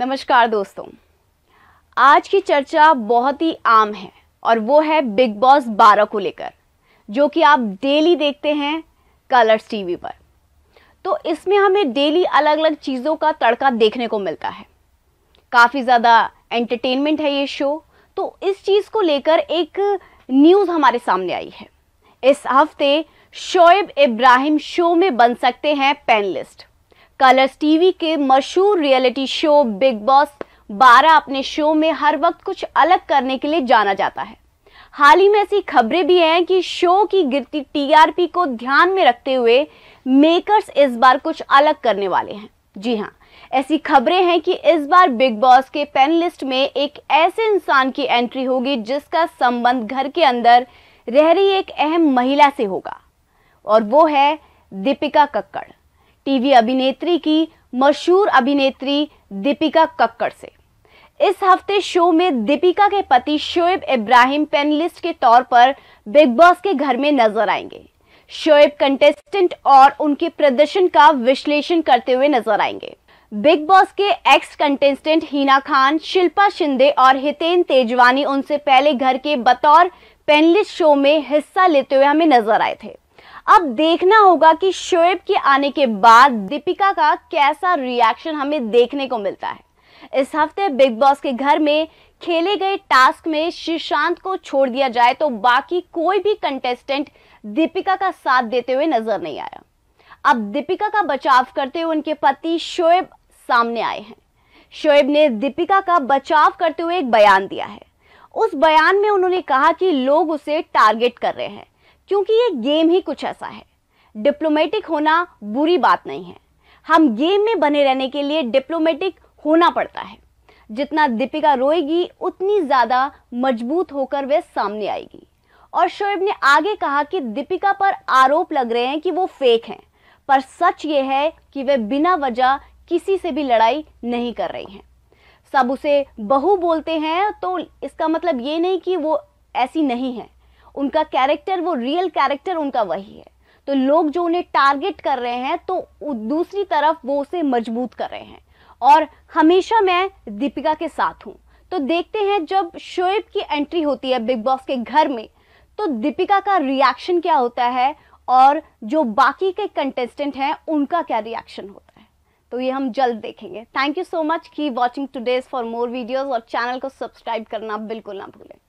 नमस्कार दोस्तों आज की चर्चा बहुत ही आम है और वो है बिग बॉस 12 को लेकर जो कि आप डेली देखते हैं कलर्स टीवी पर तो इसमें हमें डेली अलग अलग चीज़ों का तड़का देखने को मिलता है काफ़ी ज़्यादा एंटरटेनमेंट है ये शो तो इस चीज़ को लेकर एक न्यूज़ हमारे सामने आई है इस हफ्ते शोएब इब्राहिम शो में बन सकते हैं पैनलिस्ट कलर्स टीवी के मशहूर रियलिटी शो बिग बॉस 12 अपने शो में हर वक्त कुछ अलग करने के लिए जाना जाता है हाल ही में ऐसी खबरें भी हैं कि शो की गिरती टीआरपी को ध्यान में रखते हुए मेकर्स इस बार कुछ अलग करने वाले हैं जी हाँ ऐसी खबरें हैं कि इस बार बिग बॉस के पैनलिस्ट में एक ऐसे इंसान की एंट्री होगी जिसका संबंध घर के अंदर रह रही एक अहम महिला से होगा और वो है दीपिका कक्कड़ टीवी अभिनेत्री की मशहूर अभिनेत्री दीपिका कक्कड़ से इस हफ्ते शो में दीपिका के पति शोएब इब्राहिम पैनलिस्ट के तौर पर बिग बॉस के घर में नजर आएंगे शोएब कंटेस्टेंट और उनके प्रदर्शन का विश्लेषण करते हुए नजर आएंगे बिग बॉस के एक्स कंटेस्टेंट हीना खान शिल्पा शिंदे और हितेन तेजवानी उनसे पहले घर के बतौर पैनलिस्ट शो में हिस्सा लेते हुए हमें नजर आए थे अब देखना होगा कि शोएब के आने के बाद दीपिका का कैसा रिएक्शन हमें देखने को मिलता है इस हफ्ते बिग बॉस के घर में खेले गए टास्क में श्रीशांत को छोड़ दिया जाए तो बाकी कोई भी कंटेस्टेंट दीपिका का साथ देते हुए नजर नहीं आया अब दीपिका का बचाव करते हुए उनके पति शोएब सामने आए हैं शोएब ने दीपिका का बचाव करते हुए एक बयान दिया है उस बयान में उन्होंने कहा कि लोग उसे टारगेट कर रहे हैं क्योंकि ये गेम ही कुछ ऐसा है डिप्लोमेटिक होना बुरी बात नहीं है हम गेम में बने रहने के लिए डिप्लोमेटिक होना पड़ता है जितना दीपिका रोएगी उतनी ज़्यादा मजबूत होकर वह सामने आएगी और शोएब ने आगे कहा कि दीपिका पर आरोप लग रहे हैं कि वो फेक हैं पर सच ये है कि वे बिना वजह किसी से भी लड़ाई नहीं कर रही हैं सब उसे बहू बोलते हैं तो इसका मतलब ये नहीं कि वो ऐसी नहीं है उनका कैरेक्टर वो रियल कैरेक्टर उनका वही है तो लोग जो उन्हें टारगेट कर रहे हैं तो दूसरी तरफ वो उसे मजबूत कर रहे हैं और हमेशा मैं दीपिका के साथ हूँ तो देखते हैं जब शोएब की एंट्री होती है बिग बॉस के घर में तो दीपिका का रिएक्शन क्या होता है और जो बाकी के कंटेस्टेंट हैं उनका क्या रिएक्शन होता है तो ये हम जल्द देखेंगे थैंक यू सो मच की watching today's for more videos और चैनल को सब्सक्राइब करना बिल्कुल ना भूलें